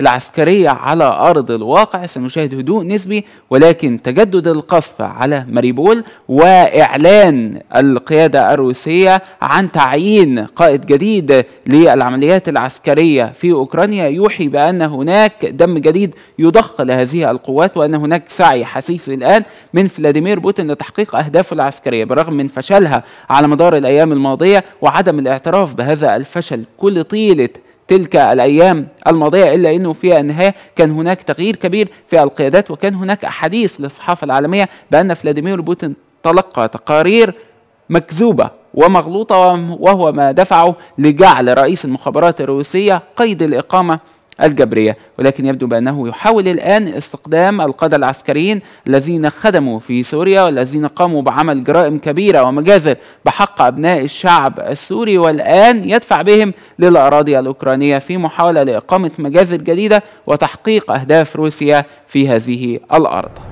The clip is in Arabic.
العسكرية على أرض الواقع سنشاهد هدوء نسبي ولكن تجدد القصف على ماريبول وإعلان القيادة الروسية عن تعيين قائد جديد للعمليات العسكرية في أوكرانيا يوحي بأن هناك دم جديد يضخ لهذه القوات وأن هناك سعي حثيث الآن من فلاديمير بوتين لتحقيق أهدافه العسكرية برغم من فشلها على مدار الأيام الماضية وعدم الاعتراف بهذا الفشل كل طيلة تلك الايام الماضيه الا انه في النهايه كان هناك تغيير كبير في القيادات وكان هناك احاديث للصحافه العالميه بان فلاديمير بوتين تلقى تقارير مكذوبه ومغلوطه وهو ما دفعه لجعل رئيس المخابرات الروسيه قيد الاقامه الجبرية ولكن يبدو بأنه يحاول الآن استقدام القادة العسكريين الذين خدموا في سوريا والذين قاموا بعمل جرائم كبيرة ومجازر بحق أبناء الشعب السوري والآن يدفع بهم للأراضي الأوكرانية في محاولة لإقامة مجازر جديدة وتحقيق أهداف روسيا في هذه الأرض